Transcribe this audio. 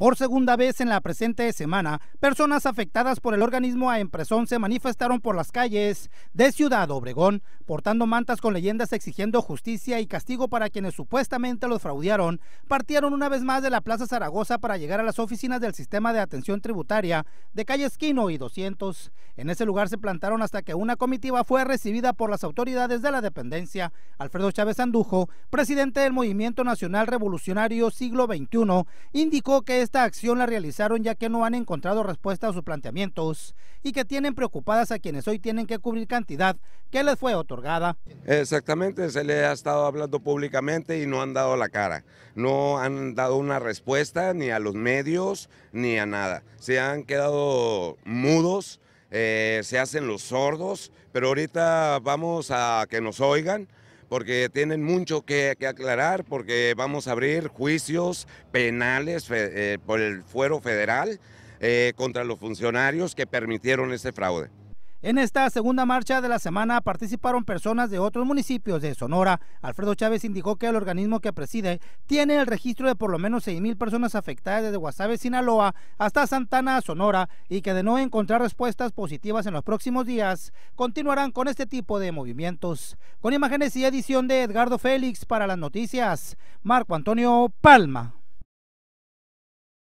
Por segunda vez en la presente semana, personas afectadas por el organismo a empresón se manifestaron por las calles de Ciudad Obregón, portando mantas con leyendas exigiendo justicia y castigo para quienes supuestamente los fraudearon. Partieron una vez más de la Plaza Zaragoza para llegar a las oficinas del Sistema de Atención Tributaria de Calle Esquino y 200. En ese lugar se plantaron hasta que una comitiva fue recibida por las autoridades de la dependencia. Alfredo Chávez Andujo, presidente del Movimiento Nacional Revolucionario Siglo XXI, indicó que esta acción la realizaron ya que no han encontrado respuesta a sus planteamientos y que tienen preocupadas a quienes hoy tienen que cubrir cantidad que les fue otorgada. Exactamente, se le ha estado hablando públicamente y no han dado la cara. No han dado una respuesta ni a los medios ni a nada. Se han quedado mudos, eh, se hacen los sordos, pero ahorita vamos a que nos oigan porque tienen mucho que, aclarar, porque vamos a abrir juicios penales eh, por el fuero federal eh, contra los funcionarios que permitieron ese fraude. En esta segunda marcha de la semana participaron personas de otros municipios de Sonora. Alfredo Chávez indicó que el organismo que preside tiene el registro de por lo menos 6.000 personas afectadas desde Guasave, Sinaloa, hasta Santana, Sonora, y que de no encontrar respuestas positivas en los próximos días, continuarán con este tipo de movimientos. Con imágenes y edición de Edgardo Félix para las noticias, Marco Antonio Palma.